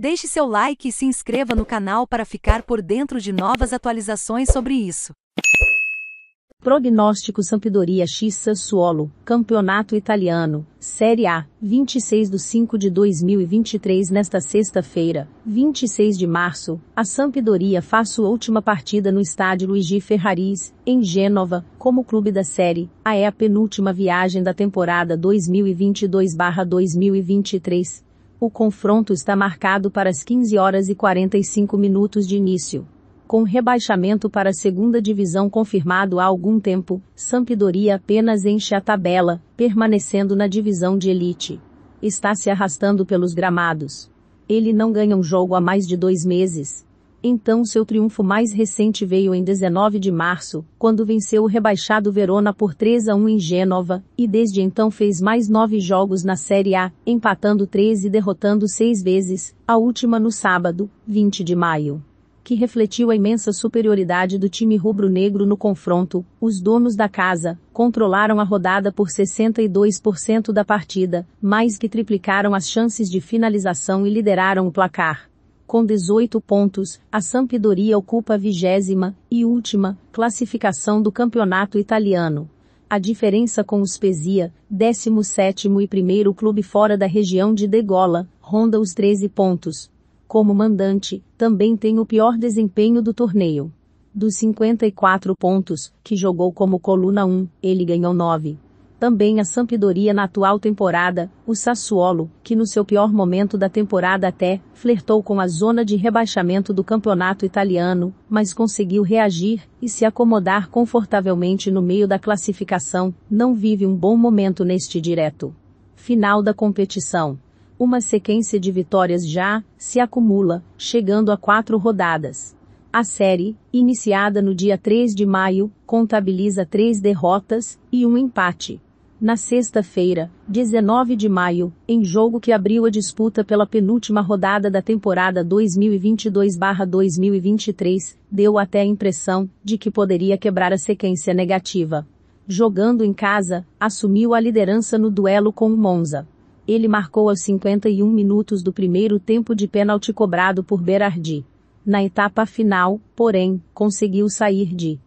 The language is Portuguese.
Deixe seu like e se inscreva no canal para ficar por dentro de novas atualizações sobre isso. Prognóstico Sampdoria X Sassuolo, Campeonato Italiano, Série A, 26 de 5 de 2023 Nesta sexta-feira, 26 de março, a Sampdoria faz sua última partida no estádio Luigi Ferraris, em Gênova, como clube da série, a é a penúltima viagem da temporada 2022-2023, o confronto está marcado para as 15 horas e 45 minutos de início. Com rebaixamento para a segunda divisão confirmado há algum tempo, Sampdoria apenas enche a tabela, permanecendo na divisão de elite. Está se arrastando pelos gramados. Ele não ganha um jogo há mais de dois meses. Então seu triunfo mais recente veio em 19 de março, quando venceu o rebaixado Verona por 3 a 1 em Gênova, e desde então fez mais nove jogos na Série A, empatando três e derrotando seis vezes, a última no sábado, 20 de maio. Que refletiu a imensa superioridade do time rubro-negro no confronto, os donos da casa controlaram a rodada por 62% da partida, mais que triplicaram as chances de finalização e lideraram o placar com 18 pontos, a Sampdoria ocupa a vigésima e última classificação do campeonato italiano. A diferença com o Spezia, 17 e primeiro clube fora da região de Degola, ronda os 13 pontos. Como mandante, também tem o pior desempenho do torneio. Dos 54 pontos que jogou como coluna 1, ele ganhou 9. Também a Sampdoria na atual temporada, o Sassuolo, que no seu pior momento da temporada até, flertou com a zona de rebaixamento do campeonato italiano, mas conseguiu reagir e se acomodar confortavelmente no meio da classificação, não vive um bom momento neste direto. Final da competição. Uma sequência de vitórias já se acumula, chegando a quatro rodadas. A série, iniciada no dia 3 de maio, contabiliza três derrotas e um empate. Na sexta-feira, 19 de maio, em jogo que abriu a disputa pela penúltima rodada da temporada 2022-2023, deu até a impressão de que poderia quebrar a sequência negativa. Jogando em casa, assumiu a liderança no duelo com o Monza. Ele marcou aos 51 minutos do primeiro tempo de pênalti cobrado por Berardi. Na etapa final, porém, conseguiu sair de